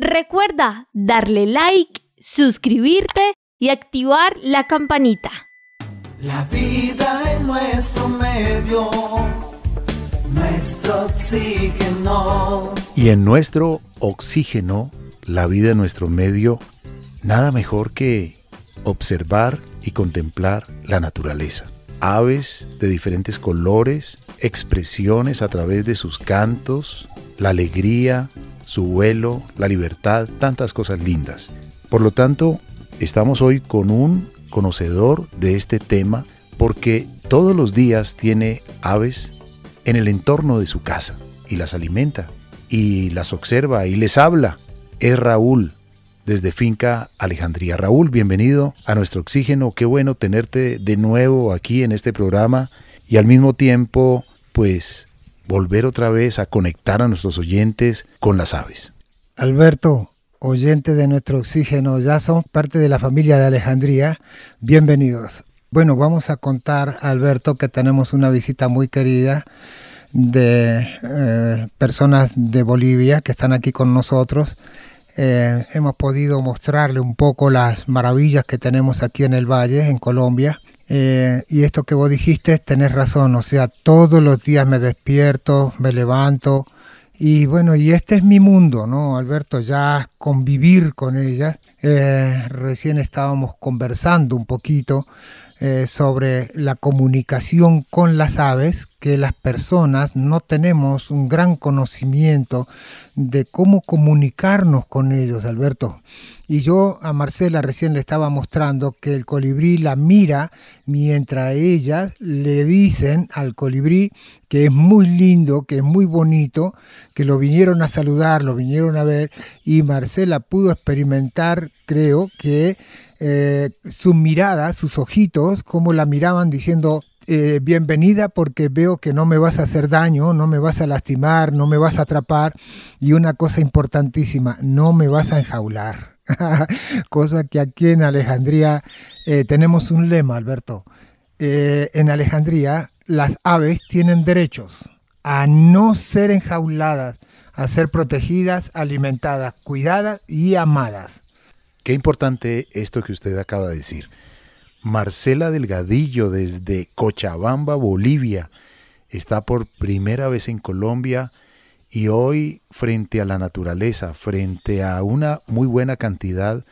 Recuerda darle like, suscribirte y activar la campanita. La vida en nuestro medio, nuestro oxígeno. Y en nuestro oxígeno, la vida en nuestro medio, nada mejor que observar y contemplar la naturaleza. Aves de diferentes colores, expresiones a través de sus cantos, la alegría, su vuelo, la libertad, tantas cosas lindas. Por lo tanto, estamos hoy con un conocedor de este tema porque todos los días tiene aves en el entorno de su casa y las alimenta y las observa y les habla. Es Raúl desde Finca Alejandría. Raúl, bienvenido a nuestro oxígeno. Qué bueno tenerte de nuevo aquí en este programa y al mismo tiempo, pues volver otra vez a conectar a nuestros oyentes con las aves. Alberto, oyente de nuestro oxígeno, ya son parte de la familia de Alejandría. Bienvenidos. Bueno, vamos a contar, Alberto, que tenemos una visita muy querida de eh, personas de Bolivia que están aquí con nosotros. Eh, hemos podido mostrarle un poco las maravillas que tenemos aquí en el valle, en Colombia. Eh, y esto que vos dijiste, tenés razón, o sea, todos los días me despierto, me levanto, y bueno, y este es mi mundo, ¿no, Alberto? Ya convivir con ella. Eh, recién estábamos conversando un poquito eh, sobre la comunicación con las aves, que las personas no tenemos un gran conocimiento de cómo comunicarnos con ellos, Alberto. Y yo a Marcela recién le estaba mostrando que el colibrí la mira mientras ellas le dicen al colibrí que es muy lindo, que es muy bonito, que lo vinieron a saludar, lo vinieron a ver y Marcela pudo experimentar, creo, que eh, su mirada, sus ojitos, cómo la miraban diciendo, eh, bienvenida porque veo que no me vas a hacer daño, no me vas a lastimar, no me vas a atrapar y una cosa importantísima, no me vas a enjaular. cosa que aquí en Alejandría eh, tenemos un lema, Alberto. Eh, en Alejandría las aves tienen derechos a no ser enjauladas, a ser protegidas, alimentadas, cuidadas y amadas. Qué importante esto que usted acaba de decir. Marcela Delgadillo desde Cochabamba, Bolivia, está por primera vez en Colombia y hoy, frente a la naturaleza, frente a una muy buena cantidad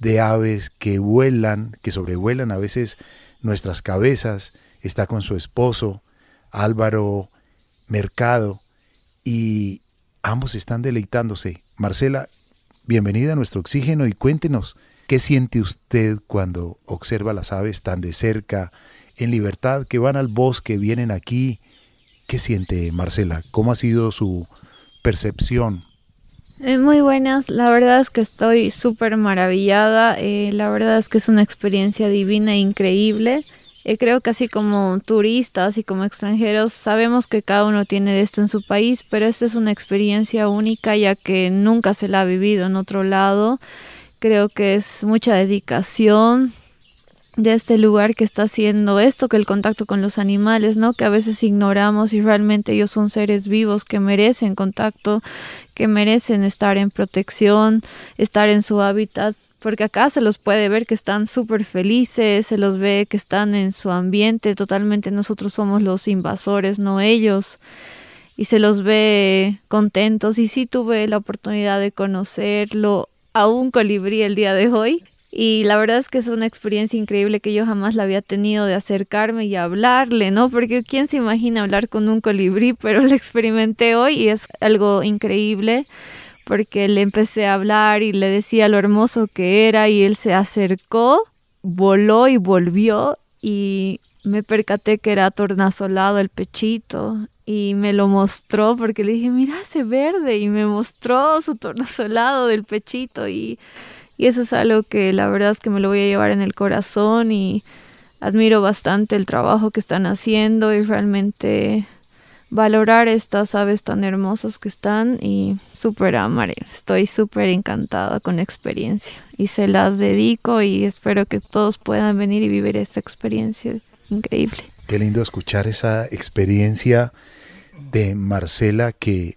de aves que vuelan, que sobrevuelan a veces nuestras cabezas, está con su esposo, Álvaro Mercado, y ambos están deleitándose. Marcela, bienvenida a nuestro oxígeno y cuéntenos qué siente usted cuando observa las aves tan de cerca, en libertad, que van al bosque, vienen aquí, ¿Qué siente Marcela? ¿Cómo ha sido su percepción? Eh, muy buenas, la verdad es que estoy súper maravillada, eh, la verdad es que es una experiencia divina e increíble. Eh, creo que así como turistas y como extranjeros sabemos que cada uno tiene esto en su país, pero esta es una experiencia única ya que nunca se la ha vivido en otro lado. Creo que es mucha dedicación, de este lugar que está haciendo esto, que el contacto con los animales, ¿no? Que a veces ignoramos y realmente ellos son seres vivos que merecen contacto, que merecen estar en protección, estar en su hábitat, porque acá se los puede ver que están súper felices, se los ve que están en su ambiente, totalmente nosotros somos los invasores, no ellos y se los ve contentos. Y sí tuve la oportunidad de conocerlo a un colibrí el día de hoy. Y la verdad es que es una experiencia increíble que yo jamás la había tenido de acercarme y hablarle, ¿no? Porque quién se imagina hablar con un colibrí, pero lo experimenté hoy y es algo increíble porque le empecé a hablar y le decía lo hermoso que era y él se acercó, voló y volvió y me percaté que era tornasolado el pechito y me lo mostró porque le dije, mira ese verde y me mostró su tornasolado del pechito y y eso es algo que la verdad es que me lo voy a llevar en el corazón y admiro bastante el trabajo que están haciendo y realmente valorar estas aves tan hermosas que están y súper amaré. Estoy súper encantada con la experiencia y se las dedico y espero que todos puedan venir y vivir esta experiencia increíble. Qué lindo escuchar esa experiencia de Marcela que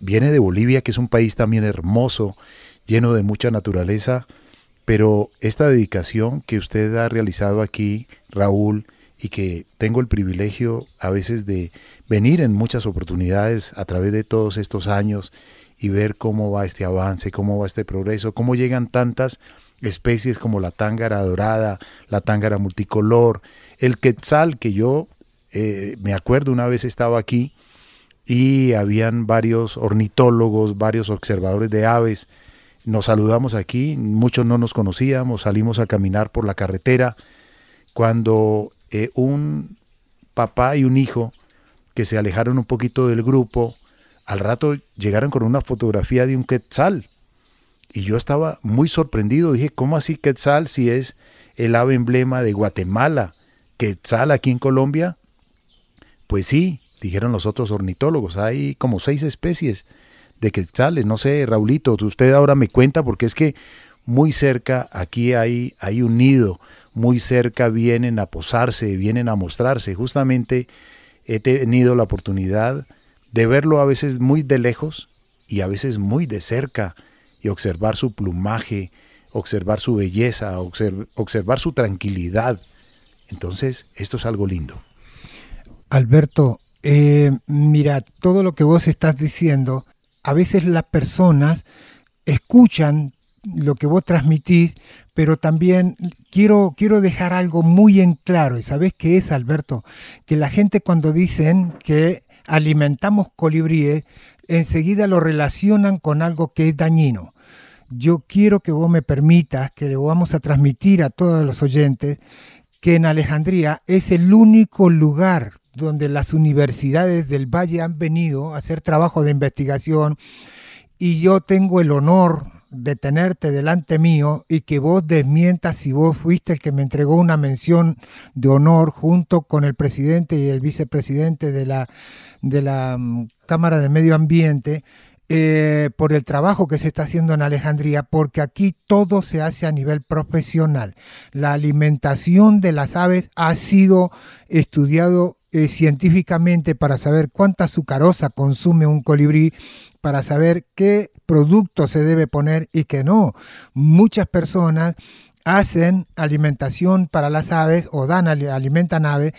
viene de Bolivia, que es un país también hermoso lleno de mucha naturaleza, pero esta dedicación que usted ha realizado aquí, Raúl, y que tengo el privilegio a veces de venir en muchas oportunidades a través de todos estos años y ver cómo va este avance, cómo va este progreso, cómo llegan tantas especies como la tángara dorada, la tángara multicolor, el quetzal que yo eh, me acuerdo una vez estaba aquí y habían varios ornitólogos, varios observadores de aves nos saludamos aquí, muchos no nos conocíamos, salimos a caminar por la carretera, cuando eh, un papá y un hijo que se alejaron un poquito del grupo, al rato llegaron con una fotografía de un quetzal. Y yo estaba muy sorprendido, dije, ¿cómo así quetzal si es el ave emblema de Guatemala? ¿Quetzal aquí en Colombia? Pues sí, dijeron los otros ornitólogos, hay como seis especies de sale, No sé, Raulito, usted ahora me cuenta porque es que muy cerca aquí hay, hay un nido, muy cerca vienen a posarse, vienen a mostrarse. Justamente he tenido la oportunidad de verlo a veces muy de lejos y a veces muy de cerca y observar su plumaje, observar su belleza, observar su tranquilidad. Entonces, esto es algo lindo. Alberto, eh, mira, todo lo que vos estás diciendo a veces las personas escuchan lo que vos transmitís, pero también quiero, quiero dejar algo muy en claro, y sabés qué es, Alberto, que la gente cuando dicen que alimentamos colibríes, enseguida lo relacionan con algo que es dañino. Yo quiero que vos me permitas, que le vamos a transmitir a todos los oyentes, que en Alejandría es el único lugar donde las universidades del Valle han venido a hacer trabajo de investigación y yo tengo el honor de tenerte delante mío y que vos desmientas si vos fuiste el que me entregó una mención de honor junto con el presidente y el vicepresidente de la, de la mm, Cámara de Medio Ambiente eh, por el trabajo que se está haciendo en Alejandría, porque aquí todo se hace a nivel profesional. La alimentación de las aves ha sido estudiado eh, científicamente para saber cuánta azucarosa consume un colibrí, para saber qué producto se debe poner y qué no. Muchas personas hacen alimentación para las aves o dan alimentan aves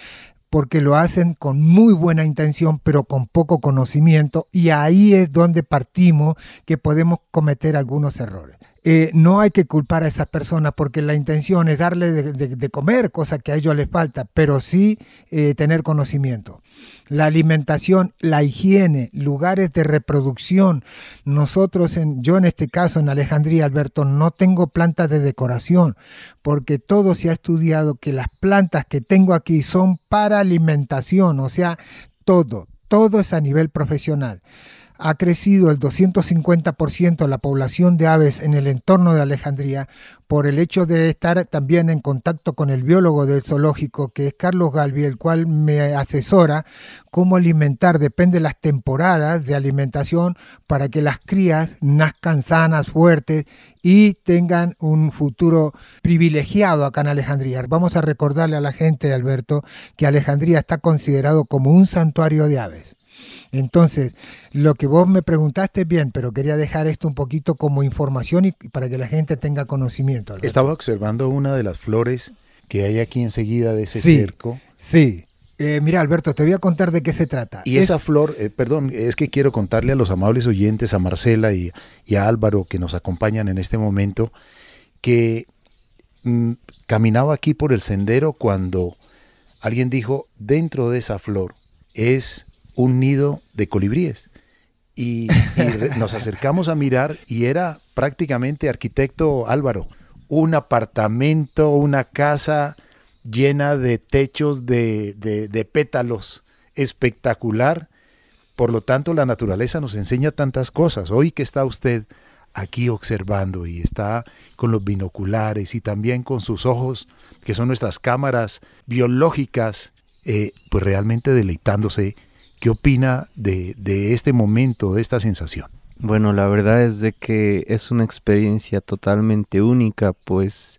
porque lo hacen con muy buena intención, pero con poco conocimiento, y ahí es donde partimos que podemos cometer algunos errores. Eh, no hay que culpar a esas personas porque la intención es darle de, comer, cosa que a ellos les falta, pero sí eh, tener conocimiento. La alimentación, la higiene, lugares de reproducción. Nosotros, yo en este caso en Alejandría, Alberto, no tengo plantas de decoración porque todo se ha estudiado que las plantas que tengo aquí son para alimentación, o sea, todo, todo es a nivel profesional ha crecido el 250% la población de aves en el entorno de Alejandría por el hecho de estar también en contacto con el biólogo del zoológico, que es Carlos Galvi, el cual me asesora cómo alimentar, depende de las temporadas de alimentación, para que las crías nazcan sanas, fuertes y tengan un futuro privilegiado acá en Alejandría. Vamos a recordarle a la gente, Alberto, que Alejandría está considerado como un santuario de aves. Entonces, lo que vos me preguntaste bien, pero quería dejar esto un poquito como información y para que la gente tenga conocimiento. Estaba observando una de las flores que hay aquí enseguida de ese cerco. Sí. Eh, mira, Alberto, te voy a contar de qué se trata. Y esa flor, eh, perdón, es que quiero contarle a los amables oyentes, a Marcela y, a Álvaro que nos acompañan en este momento, que mm, caminaba aquí por el sendero cuando alguien dijo, dentro de esa flor es un nido de colibríes. Y, nos acercamos a mirar y era prácticamente arquitecto Álvaro, un apartamento, una casa llena de techos de, pétalos, espectacular. Por lo tanto, la naturaleza nos enseña tantas cosas. Hoy que está usted aquí observando y está con los binoculares y también con sus ojos, que son nuestras cámaras biológicas, eh, pues realmente deleitándose ¿Qué opina de, este momento, de esta sensación? Bueno, la verdad es de que es una experiencia totalmente única, pues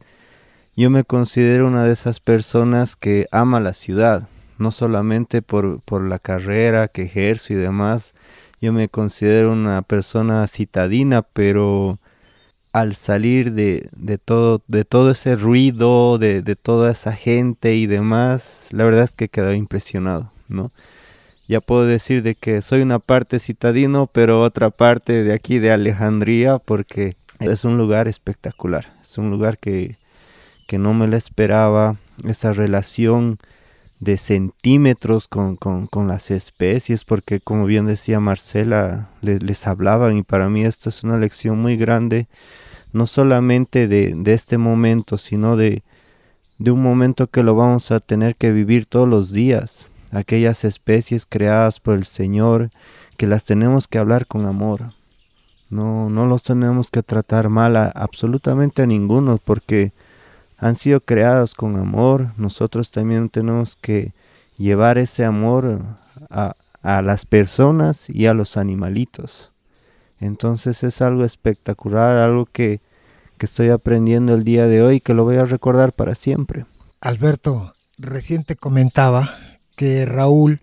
yo me considero una de esas personas que ama la ciudad, no solamente por, la carrera que ejerzo y demás, yo me considero una persona citadina, pero al salir de, todo, de todo ese ruido, de, toda esa gente y demás, la verdad es que quedé impresionado, ¿no? ya puedo decir de que soy una parte citadino, pero otra parte de aquí de Alejandría, porque es un lugar espectacular, es un lugar que, que no me lo esperaba, esa relación de centímetros con, con, las especies, porque como bien decía Marcela, les hablaban y para mí esto es una lección muy grande, no solamente de, este momento, sino de, de un momento que lo vamos a tener que vivir todos los días aquellas especies creadas por el Señor que las tenemos que hablar con amor. No, no los tenemos que tratar mal a, absolutamente a ninguno porque han sido creados con amor. Nosotros también tenemos que llevar ese amor a, las personas y a los animalitos. Entonces es algo espectacular, algo que, estoy aprendiendo el día de hoy que lo voy a recordar para siempre. Alberto, reciente comentaba que Raúl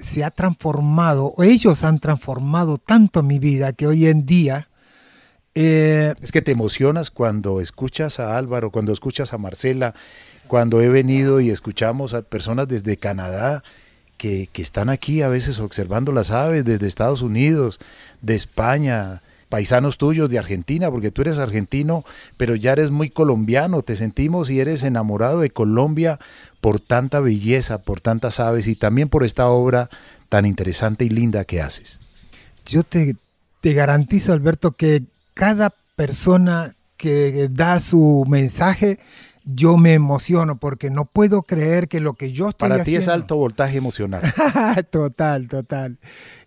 se ha transformado, o ellos han transformado tanto mi vida que hoy en día... Eh, es que te emocionas cuando escuchas a Álvaro, cuando escuchas a Marcela, cuando he venido y escuchamos a personas desde Canadá, que, que, están aquí a veces observando las aves desde Estados Unidos, de España, paisanos tuyos de Argentina, porque tú eres argentino, pero ya eres muy colombiano, te sentimos y eres enamorado de Colombia por tanta belleza, por tantas aves y también por esta obra tan interesante y linda que haces. Yo te, te garantizo, Alberto, que cada persona que da su mensaje, yo me emociono porque no puedo creer que lo que yo estoy Para ti es alto voltaje emocional. total, total.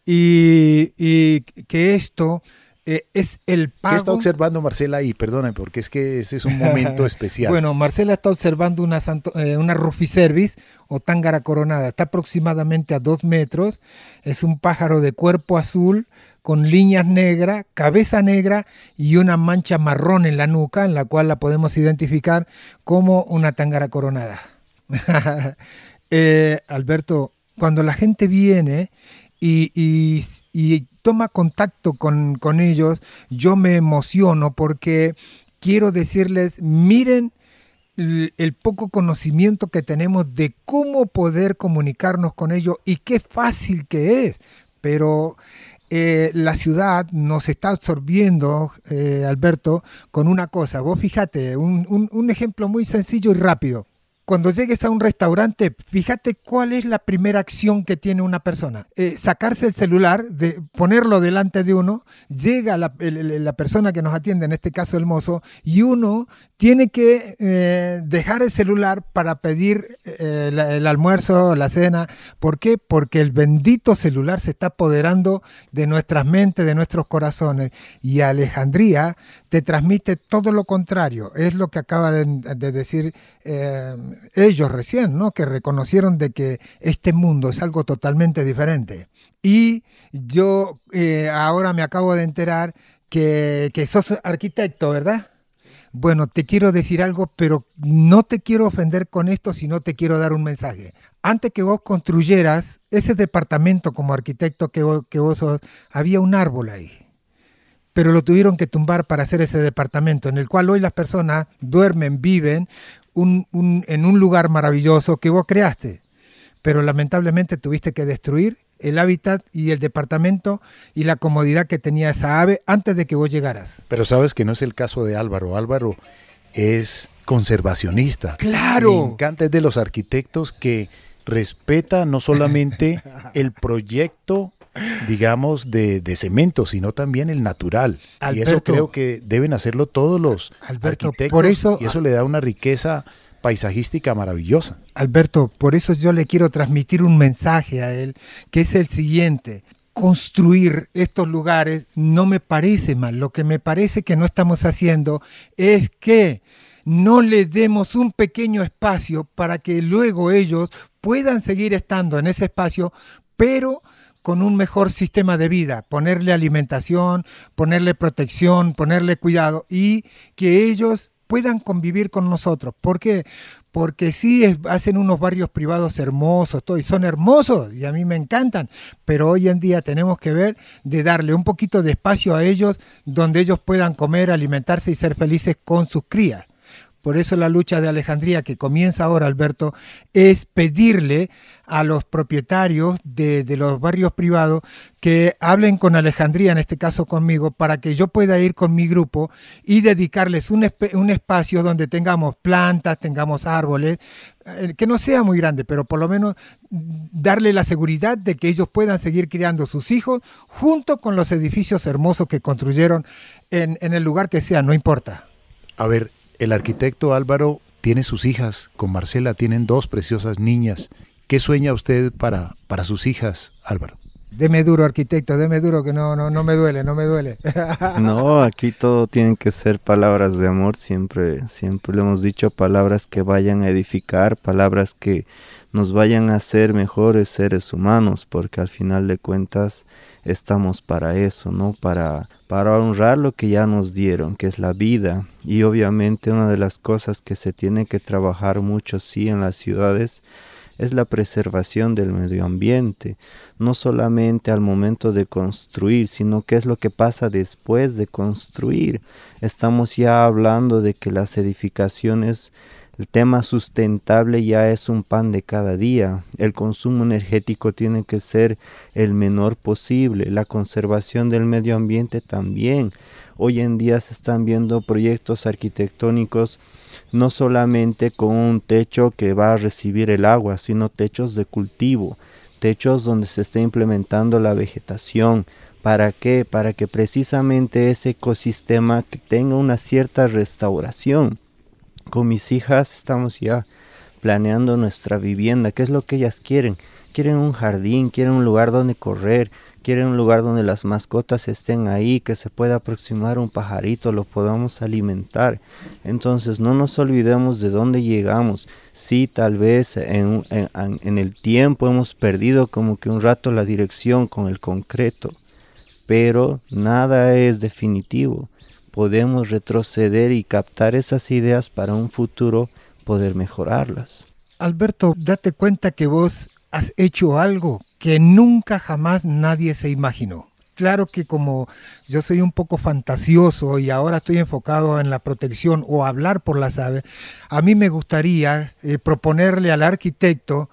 Y, y que esto eh, es el pago. ¿Qué está observando Marcela ahí? Perdóname, porque es que ese es un momento especial. bueno, Marcela está observando una, eh, una Service o tángara coronada. Está aproximadamente a dos metros. Es un pájaro de cuerpo azul con líneas negras, cabeza negra y una mancha marrón en la nuca, en la cual la podemos identificar como una tángara coronada. Eh, Alberto, cuando la gente viene y toma contacto con, ellos, yo me emociono porque quiero decirles, miren el, poco conocimiento que tenemos de cómo poder comunicarnos con ellos y qué fácil que es. Pero eh, la ciudad nos está absorbiendo, eh, Alberto, con una cosa. Vos fíjate, un ejemplo muy sencillo y rápido. Cuando llegues a un restaurante, fíjate cuál es la primera acción que tiene una persona. Eh, sacarse el celular, ponerlo delante de uno, llega la, persona que nos atiende, en este caso el mozo, y uno tiene que eh, dejar el celular para pedir eh, el almuerzo, la cena. ¿Por qué? Porque el bendito celular se está apoderando de nuestras mentes, de nuestros corazones. Y Alejandría te transmite todo lo contrario. Es lo que acaba de decir eh, ellos recién, ¿no? Que reconocieron de que este mundo es algo totalmente diferente. Y yo eh, ahora me acabo de enterar que, sos arquitecto, ¿verdad? Bueno, te quiero decir algo, pero no te quiero ofender con esto, sino te quiero dar un mensaje antes que vos construyeras ese departamento como arquitecto que que vos sos, había un árbol ahí. Pero lo tuvieron que tumbar para hacer ese departamento, en el cual hoy las personas duermen, viven, en un lugar maravilloso que vos creaste, pero lamentablemente tuviste que destruir el hábitat y el departamento y la comodidad que tenía esa ave antes de que vos llegaras. Pero sabes que no es el caso de Álvaro. Álvaro es conservacionista. Claro. Me encanta es de los arquitectos que respeta no solamente el proyecto digamos, de, cemento, sino también el natural. y eso creo que deben hacerlo todos los Alberto, arquitectos por eso, y eso le da una riqueza paisajística maravillosa. Alberto, por eso yo le quiero transmitir un mensaje a él, que es el siguiente construir estos lugares no me parece mal. Lo que me parece que no estamos haciendo es que no le demos un pequeño espacio para que luego ellos puedan seguir estando en ese espacio, pero con un mejor sistema de vida, ponerle alimentación, ponerle protección, ponerle cuidado y que ellos puedan convivir con nosotros. ¿Por qué? Porque sí hacen unos barrios privados hermosos, todo, y son hermosos, y a mí me encantan, pero hoy en día tenemos que ver de darle un poquito de espacio a ellos donde ellos puedan comer, alimentarse y ser felices con sus crías. Por eso la lucha de Alejandría que comienza ahora, Alberto, es pedirle a los propietarios de, los barrios privados que hablen con Alejandría, en este caso conmigo, para que yo pueda ir con mi grupo y dedicarles un, espacio donde tengamos plantas, tengamos árboles, eh, que no sea muy grande, pero por lo menos darle la seguridad de que ellos puedan seguir criando sus hijos junto con los edificios hermosos que construyeron en, en el lugar que sea, no importa. A ver, el arquitecto Álvaro tiene sus hijas, con Marcela tienen dos preciosas niñas. ¿Qué sueña usted para, para sus hijas, Álvaro? Deme duro, arquitecto, deme duro, que no, no, no me duele, no me duele. no, aquí todo tiene que ser palabras de amor, siempre, siempre lo hemos dicho, palabras que vayan a edificar, palabras que nos vayan a hacer mejores seres humanos, porque al final de cuentas estamos para eso, ¿no? Para, para honrar lo que ya nos dieron, que es la vida. Y obviamente una de las cosas que se tiene que trabajar mucho, sí, en las ciudades es la preservación del medio ambiente, no solamente al momento de construir, sino qué es lo que pasa después de construir. Estamos ya hablando de que las edificaciones el tema sustentable ya es un pan de cada día. El consumo energético tiene que ser el menor posible. La conservación del medio ambiente también. Hoy en día se están viendo proyectos arquitectónicos no solamente con un techo que va a recibir el agua, sino techos de cultivo, techos donde se está implementando la vegetación, ¿Para qué? Para que precisamente ese ecosistema tenga una cierta restauración con mis hijas estamos ya planeando nuestra vivienda, qué es lo que ellas quieren. Quieren un jardín, quieren un lugar donde correr, quieren un lugar donde las mascotas estén ahí, que se pueda aproximar un pajarito, lo podamos alimentar. Entonces no nos olvidemos de dónde llegamos. Sí, tal vez en, en el tiempo hemos perdido como que un rato la dirección con el concreto, pero nada es definitivo podemos retroceder y captar esas ideas para un futuro poder mejorarlas. Alberto, date cuenta que vos has hecho algo que nunca jamás nadie se imaginó. Claro que como yo soy un poco fantasioso y ahora estoy enfocado en la protección o hablar por las aves, a mí me gustaría eh, proponerle al arquitecto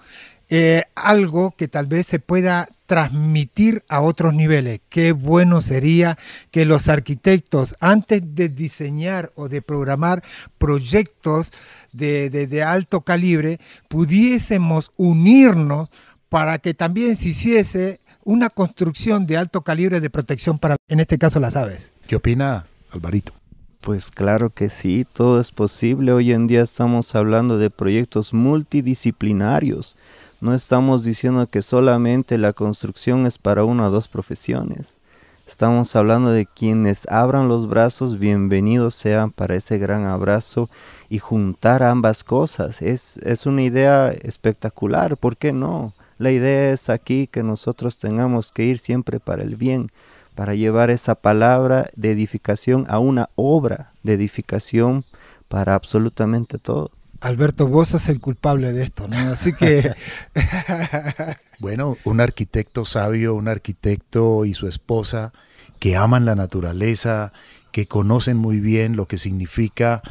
eh, algo que tal vez se pueda transmitir a otros niveles. Qué bueno sería que los arquitectos, antes de diseñar o de programar proyectos de, de alto calibre, pudiésemos unirnos para que también se hiciese una construcción de alto calibre de protección para, en este caso, las aves. ¿Qué opina Alvarito? Pues claro que sí, todo es posible. Hoy en día estamos hablando de proyectos multidisciplinarios no estamos diciendo que solamente la construcción es para una o dos profesiones. Estamos hablando de quienes abran los brazos, bienvenidos sean para ese gran abrazo y juntar ambas cosas. Es, es una idea espectacular, ¿por qué no? La idea es aquí que nosotros tengamos que ir siempre para el bien, para llevar esa palabra de edificación a una obra de edificación para absolutamente todo. Alberto vos es el culpable de esto, ¿no? Así que... bueno, un arquitecto sabio, un arquitecto y su esposa que aman la naturaleza, que conocen muy bien lo que significa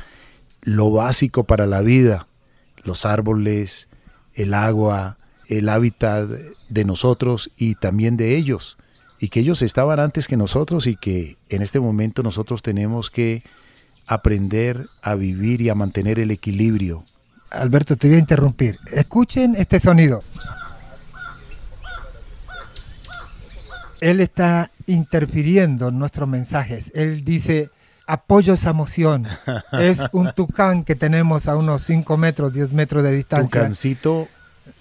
lo básico para la vida, los árboles, el agua, el hábitat de nosotros y también de ellos, y que ellos estaban antes que nosotros y que en este momento nosotros tenemos que aprender a vivir y a mantener el equilibrio. Alberto, te voy a interrumpir. Escuchen este sonido. Él está interfiriendo en nuestros mensajes. Él dice, apoyo esa moción. Es un tucán que tenemos a unos 5 metros, 10 metros de distancia. Tucancito.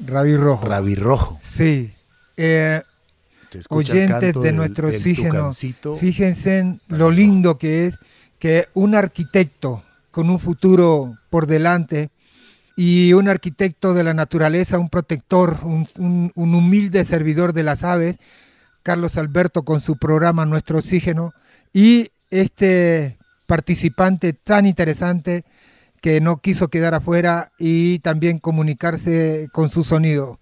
Rabirrojo. Rabirrojo. Sí. Eh, oyentes de nuestro oxígeno. Fíjense en lo lindo que es que un arquitecto con un futuro por delante y un arquitecto de la naturaleza, un protector, un, humilde servidor de las aves, Carlos Alberto con su programa Nuestro Oxígeno y este participante tan interesante que no quiso quedar afuera y también comunicarse con su sonido.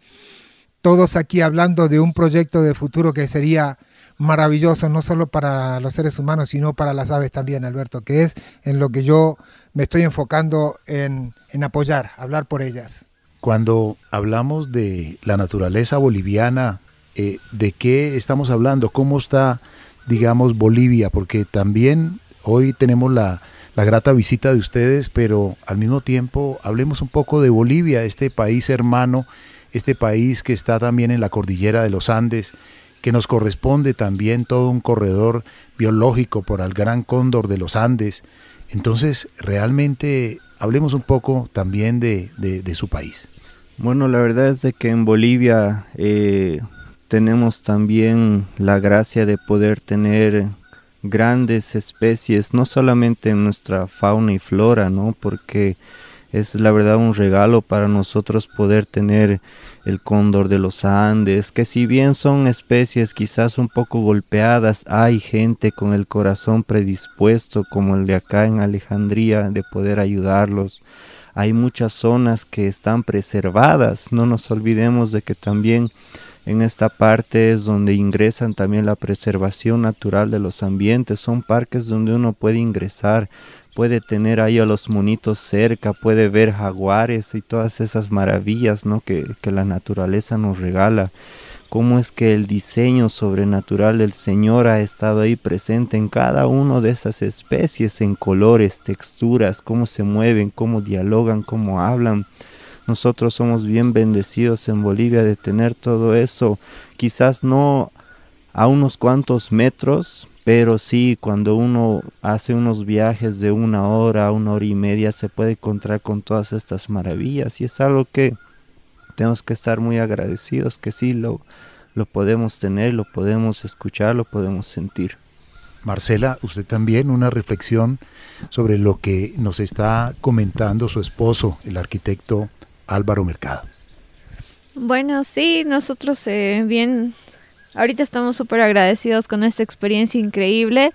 Todos aquí hablando de un proyecto de futuro que sería maravilloso no solo para los seres humanos, sino para las aves también, Alberto, que es en lo que yo me estoy enfocando en, apoyar, hablar por ellas. Cuando hablamos de la naturaleza boliviana, eh, ¿de qué estamos hablando? ¿Cómo está, digamos, Bolivia? Porque también hoy tenemos la, la grata visita de ustedes, pero al mismo tiempo hablemos un poco de Bolivia, este país hermano, este país que está también en la cordillera de los Andes, que nos corresponde también todo un corredor biológico por el gran cóndor de los Andes. Entonces, realmente hablemos un poco también de, su país. Bueno, la verdad es de que en Bolivia eh, tenemos también la gracia de poder tener grandes especies, no solamente en nuestra fauna y flora, ¿no? Porque es la verdad un regalo para nosotros poder tener el cóndor de los Andes, que si bien son especies quizás un poco golpeadas, hay gente con el corazón predispuesto, como el de acá en Alejandría, de poder ayudarlos. Hay muchas zonas que están preservadas, no nos olvidemos de que también en esta parte es donde ingresan también la preservación natural de los ambientes. Son parques donde uno puede ingresar puede tener ahí a los monitos cerca, puede ver jaguares y todas esas maravillas ¿no? que, que la naturaleza nos regala. Cómo es que el diseño sobrenatural del Señor ha estado ahí presente en cada una de esas especies, en colores, texturas, cómo se mueven, cómo dialogan, cómo hablan. Nosotros somos bien bendecidos en Bolivia de tener todo eso, quizás no a unos cuantos metros, pero sí, cuando uno hace unos viajes de una hora, una hora y media, se puede encontrar con todas estas maravillas. Y es algo que tenemos que estar muy agradecidos, que sí lo, lo podemos tener, lo podemos escuchar, lo podemos sentir. Marcela, usted también una reflexión sobre lo que nos está comentando su esposo, el arquitecto Álvaro Mercado. Bueno, sí, nosotros eh, bien Ahorita estamos súper agradecidos con esta experiencia increíble,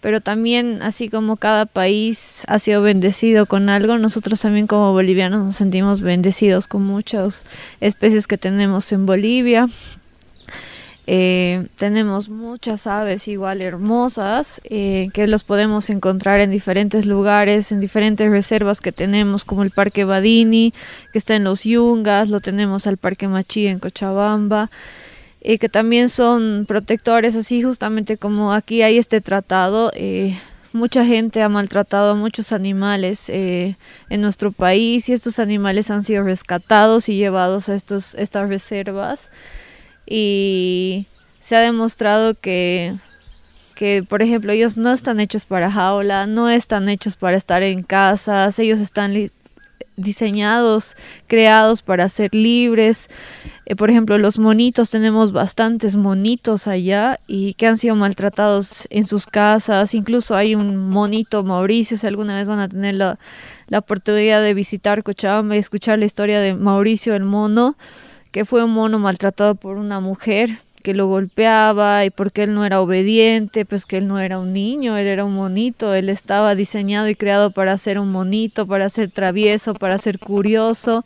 pero también así como cada país ha sido bendecido con algo, nosotros también como bolivianos nos sentimos bendecidos con muchas especies que tenemos en Bolivia. Eh, tenemos muchas aves igual hermosas eh, que los podemos encontrar en diferentes lugares, en diferentes reservas que tenemos, como el Parque Badini, que está en los Yungas, lo tenemos al Parque Machí en Cochabamba. Eh, que también son protectores, así justamente como aquí hay este tratado. Eh, mucha gente ha maltratado a muchos animales eh, en nuestro país y estos animales han sido rescatados y llevados a estos, estas reservas. Y se ha demostrado que, que, por ejemplo, ellos no están hechos para jaula, no están hechos para estar en casas, ellos están diseñados, creados para ser libres. Eh, por ejemplo, los monitos, tenemos bastantes monitos allá y que han sido maltratados en sus casas. Incluso hay un monito Mauricio, si alguna vez van a tener la, la oportunidad de visitar Cochabamba y escuchar la historia de Mauricio el mono, que fue un mono maltratado por una mujer que lo golpeaba y porque él no era obediente, pues que él no era un niño, él era un monito, él estaba diseñado y creado para ser un monito, para ser travieso, para ser curioso.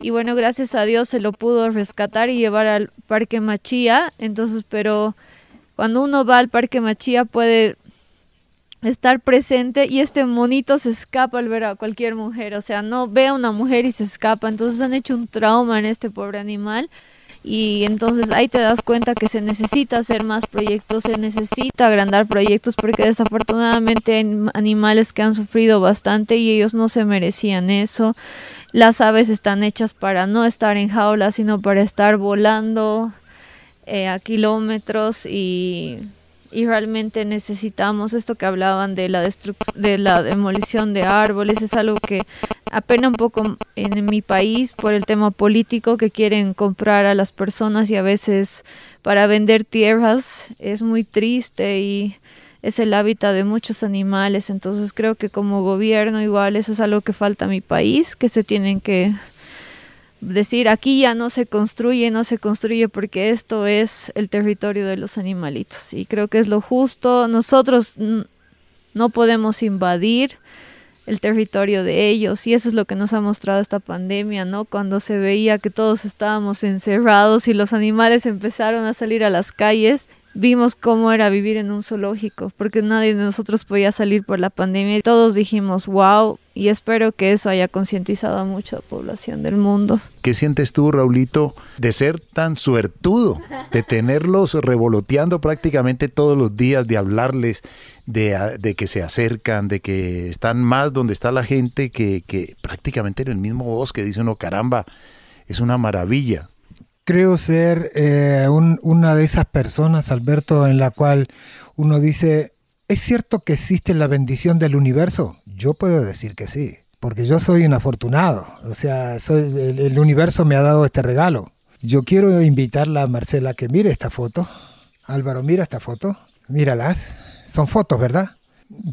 Y bueno, gracias a Dios se lo pudo rescatar y llevar al Parque Machía. Entonces, pero cuando uno va al Parque Machía puede estar presente y este monito se escapa al ver a cualquier mujer, o sea, no ve a una mujer y se escapa. Entonces han hecho un trauma en este pobre animal y entonces ahí te das cuenta que se necesita hacer más proyectos, se necesita agrandar proyectos porque desafortunadamente hay animales que han sufrido bastante y ellos no se merecían eso. Las aves están hechas para no estar en jaulas, sino para estar volando eh, a kilómetros y y realmente necesitamos esto que hablaban de la de la demolición de árboles es algo que apenas un poco en mi país por el tema político que quieren comprar a las personas y a veces para vender tierras es muy triste y es el hábitat de muchos animales entonces creo que como gobierno igual eso es algo que falta a mi país que se tienen que decir aquí ya no se construye, no se construye porque esto es el territorio de los animalitos. Y creo que es lo justo. Nosotros no podemos invadir el territorio de ellos y eso es lo que nos ha mostrado esta pandemia, ¿no? Cuando se veía que todos estábamos encerrados y los animales empezaron a salir a las calles vimos cómo era vivir en un zoológico, porque nadie de nosotros podía salir por la pandemia y todos dijimos, wow, y espero que eso haya concientizado a mucha población del mundo. ¿Qué sientes tú, Raulito, de ser tan suertudo, de tenerlos revoloteando prácticamente todos los días, de hablarles, de, ah, que se acercan, de que están más donde está la gente, que, que prácticamente en el mismo bosque, dice uno, caramba, es una maravilla creo ser eh, una de esas personas, Alberto, en la cual uno dice, ¿es cierto que existe la bendición del universo? Yo puedo decir que sí, porque yo soy un afortunado, o sea, el, universo me ha dado este regalo. Yo quiero invitarla a Marcela que mire esta foto. Álvaro, mira esta foto, míralas. Son fotos, ¿verdad?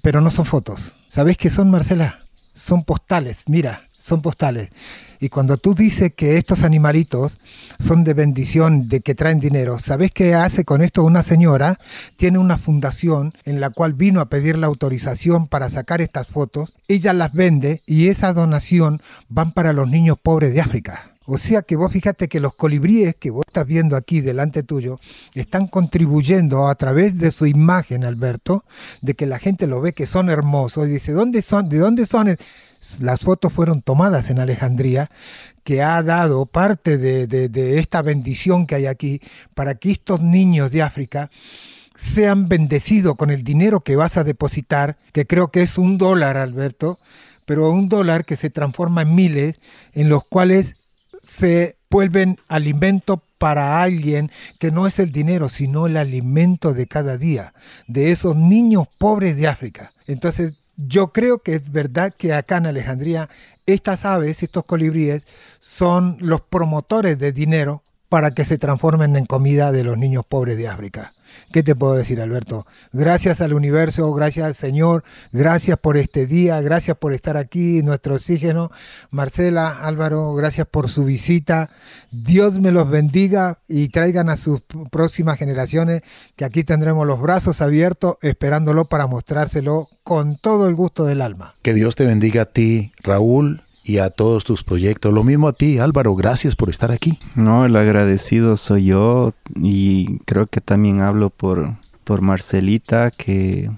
Pero no son fotos. ¿Sabes qué son, Marcela? Son postales, mira, son postales. Y cuando tú dices que estos animalitos son de bendición, de que traen dinero, ¿sabes qué hace con esto una señora? Tiene una fundación en la cual vino a pedir la autorización para sacar estas fotos. Ella las vende y esa donación van para los niños pobres de África. O sea que vos fíjate que los colibríes que vos estás viendo aquí delante tuyo están contribuyendo a través de su imagen, Alberto, de que la gente lo ve que son hermosos y dice, ¿dónde son? ¿De dónde son? las fotos fueron tomadas en Alejandría, que ha dado parte de, esta bendición que hay aquí para que estos niños de África sean bendecidos con el dinero que vas a depositar, que creo que es un dólar, Alberto, pero un dólar que se transforma en miles, en los cuales se vuelven alimento para alguien que no es el dinero, sino el alimento de cada día, de esos niños pobres de África. Entonces yo creo que es verdad que acá en Alejandría estas aves, estos colibríes, son los promotores de dinero para que se transformen en comida de los niños pobres de África. ¿Qué te puedo decir, Alberto? Gracias al universo, gracias al Señor, gracias por este día, gracias por estar aquí, nuestro oxígeno. Marcela, Álvaro, gracias por su visita. Dios me los bendiga y traigan a sus próximas generaciones, que aquí tendremos los brazos abiertos esperándolo para mostrárselo con todo el gusto del alma. Que Dios te bendiga a ti, Raúl, y a todos tus proyectos. Lo mismo a ti, Álvaro, gracias por estar aquí. No, el agradecido soy yo y creo que también hablo por, por Marcelita, que,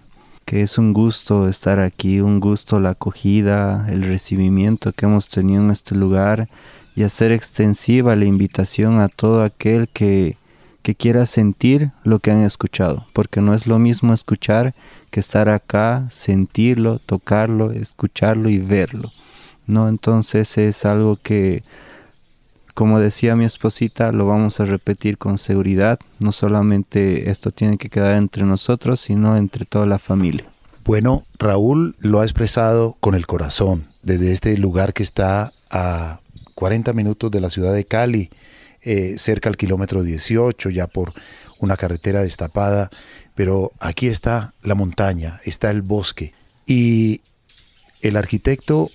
que es un gusto estar aquí, un gusto la acogida, el recibimiento que hemos tenido en este lugar y hacer extensiva la invitación a todo aquel que, que quiera sentir lo que han escuchado, porque no es lo mismo escuchar que estar acá, sentirlo, tocarlo, escucharlo y verlo. ¿no? Entonces es algo que, como decía mi esposita, lo vamos a repetir con seguridad. No solamente esto tiene que quedar entre nosotros, sino entre toda la familia. Bueno, Raúl lo ha expresado con el corazón, desde este lugar que está a 40 minutos de la ciudad de Cali, eh, cerca al kilómetro 18, ya por una carretera destapada, pero aquí está la montaña, está el bosque. Y el arquitecto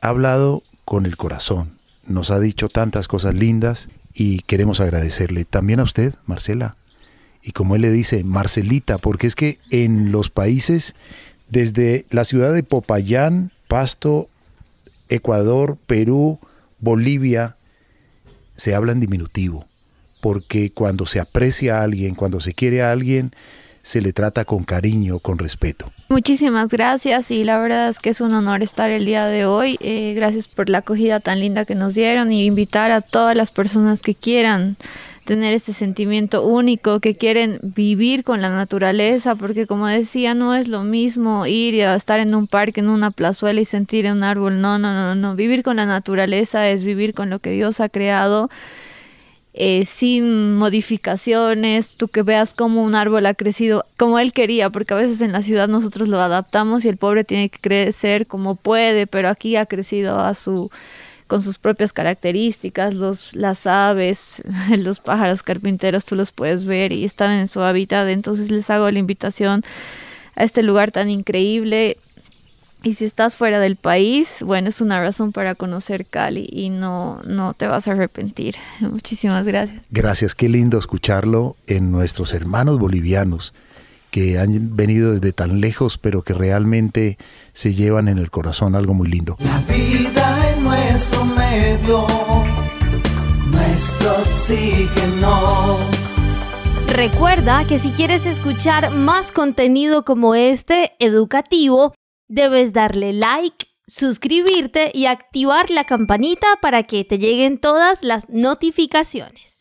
ha hablado con el corazón, nos ha dicho tantas cosas lindas y queremos agradecerle también a usted, Marcela. Y como él le dice, Marcelita, porque es que en los países, desde la ciudad de Popayán, Pasto, Ecuador, Perú, Bolivia, se habla en diminutivo, porque cuando se aprecia a alguien, cuando se quiere a alguien, se le trata con cariño, con respeto. Muchísimas gracias y la verdad es que es un honor estar el día de hoy. Eh, gracias por la acogida tan linda que nos dieron y invitar a todas las personas que quieran tener este sentimiento único, que quieren vivir con la naturaleza, porque como decía, no es lo mismo ir y estar en un parque, en una plazuela y sentir un árbol. No, no, no, no. Vivir con la naturaleza es vivir con lo que Dios ha creado eh, sin modificaciones, tú que veas cómo un árbol ha crecido como él quería, porque a veces en la ciudad nosotros lo adaptamos y el pobre tiene que crecer como puede, pero aquí ha crecido a su con sus propias características, los, las aves, los pájaros carpinteros, tú los puedes ver y están en su hábitat, entonces les hago la invitación a este lugar tan increíble y si estás fuera del país, bueno, es una razón para conocer Cali y no, no te vas a arrepentir. Muchísimas gracias. Gracias, qué lindo escucharlo en nuestros hermanos bolivianos que han venido desde tan lejos, pero que realmente se llevan en el corazón algo muy lindo. La vida es nuestro medio, nuestro oxígeno. Recuerda que si quieres escuchar más contenido como este, educativo, debes darle like, suscribirte y activar la campanita para que te lleguen todas las notificaciones.